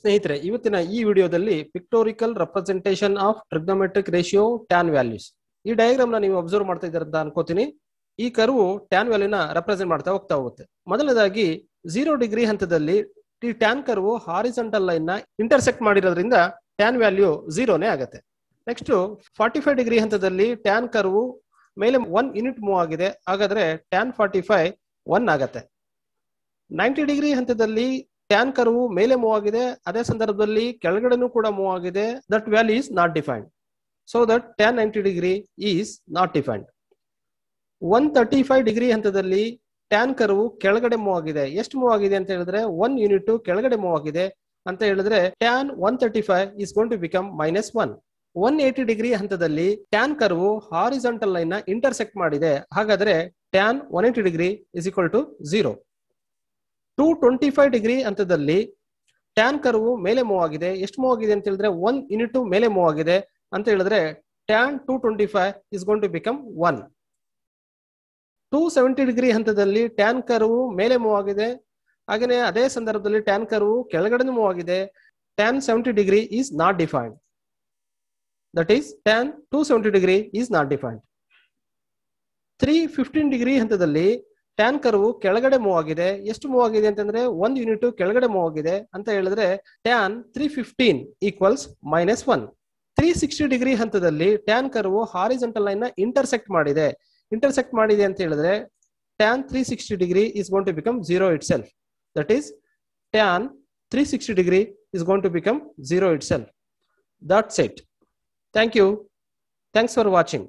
ಸ್ನೇಹಿತರೆ ಇವತ್ತಿನ ಈ ವಿಡಿಯೋದಲ್ಲಿ pictorial representation of trigonometric ratio tan values ಈ ಡಯಾಗ್ರಾಮ್ ನ ನೀವು ಅಬ್ಸರ್ವ್ ಮಾಡ್ತಾ ಇದ್ದಾರೆ ಅಂತ ಅನ್ಕೋತೀನಿ ಈ ಕರ್ವು ಟ್ಯಾನ್ ವ್ಯಾಲ್ಯೂನ ರೆಪ್ರೆಸೆಂಟ್ ಮಾಡ್ತಾ ಹೋಗ್ತಾ ಹೋಗುತ್ತೆ ಮೊದಲನೇದಾಗಿ ಝೀರೋ ಡಿಗ್ರಿ ಹಂತದಲ್ಲಿ ಈ ಟ್ಯಾನ್ ಕರ್ವು ಹಾರಿಸೆಂಟಲ್ ಲೈನ್ ನ ಇಂಟರ್ಸೆಕ್ಟ್ ಮಾಡಿರೋದ್ರಿಂದ ಟ್ಯಾನ್ ವ್ಯಾಲ್ಯೂ ಝೀರೋನೇ ಆಗುತ್ತೆ ನೆಕ್ಸ್ಟ್ ಫಾರ್ಟಿ ಫೈವ್ ಡಿಗ್ರಿ ಹಂತದಲ್ಲಿ ಟ್ಯಾನ್ ಕರ್ವು ಮೇಲೆ ಒನ್ ಯೂನಿಟ್ ಮೂವ್ ಆಗಿದೆ ಹಾಗಾದ್ರೆ ಟ್ಯಾನ್ ಫಾರ್ಟಿ ಫೈವ್ ಒನ್ ಆಗತ್ತೆ ನೈಂಟಿ ಡಿಗ್ರಿ ಹಂತದಲ್ಲಿ ಟ್ಯಾನ್ ಕರ್ವ್ ಮೇಲೆ ಮೂವ್ ಆಗಿದೆ ಅದೇ ಸಂದರ್ಭದಲ್ಲಿ ಕೆಳಗಡೆನೂ ಕೂಡ ಮೂವ್ ಆಗಿದೆ that value is not defined so that tan ninety degree is not defined one thirty five degree ಹಂತದಲ್ಲಿ ಟ್ಯಾನ್ ಕರ್ವ್ ಕೆಳಗಡೆ ಮೂವ್ ಆಗಿದೆ ಎಷ್ಟು ಮೂವ್ ಆಗಿದೆ ಅಂತ ಹೇಳಿದ್ರೆ ಒನ್ ಯೂನಿಟ್ ಕೆಳಗಡೆ ಮೂವ್ ಆಗಿದೆ ಅಂತ ಹೇಳಿದ್ರೆ tan one thirty five is gone to become minus one one eighty degree ಹಂತದಲ್ಲಿ ಟ್ಯಾನ್ ಕರ್ವ್ ಹಾರಿಸಂಟಲ್ ಲೈನ್ ನ ಇಂಟರ್ಸೆಕ್ಟ್ ಮಾಡಿದೆ ಹಾಗಾದ್ರೆ tan one eighty degree is equal to zero two twenty five degree ಹಂತದಲ್ಲಿ tan curve ಮೇಲೆ move ಆಗಿದೆ ಎಷ್ಟು move ಆಗಿದೆ ಅಂತ ಹೇಳಿದ್ರೆ ಒನ್ ಯುನಿಟ್ ಮೇಲೆ ಮೂವ್ ಆಗಿದೆ ಅಂತ ಹೇಳಿದ್ರೆ tan two twenty five is gone to become one two seventy degree ಹಂತದಲ್ಲಿ ಟ್ಯಾನ್ ಕರ್ವು ಮೇಲೆ ಮೂವ್ ಆಗಿದೆ ಹಾಗೆಯೇ ಅದೇ ಸಂದರ್ಭದಲ್ಲಿ ಟ್ಯಾನ್ ಕರ್ವು ಕೆಳಗಡೆ ಮೂವ್ ಆಗಿದೆ tan seventy degree is not defined that is tan two seventy degree is not defined three fifteen degree ಹಂತದಲ್ಲಿ tan curve ಕೆಳಗಡೆ ಮೂವ್ ಆಗಿದೆ ಎಷ್ಟು ಮೂವ್ ಆಗಿದೆ ಅಂತಂದ್ರೆ ಒಂದು ಯೂನಿಟ್ ಕೆಳಗಡೆ ಮೂವ್ ಆಗಿದೆ ಅಂತ ಹೇಳಿದ್ರೆ tan three fifteen equals minus one three sixty degree ಹಂತದಲ್ಲಿ ಟ್ಯಾನ್ ಕರ್ವ್ ಹಾರಿಜೆಂಟಲ್ ಲೈನ್ ನ ಇಂಟರ್ಸೆಕ್ಟ್ ಮಾಡಿದೆ ಇಂಟರ್ಸೆಕ್ಟ್ ಮಾಡಿದೆ ಅಂತ ಹೇಳಿದ್ರೆ tan three sixty degree is gone to become zero itself that is tan three sixty degree is gone to become zero itself that's it thank you thanks for watching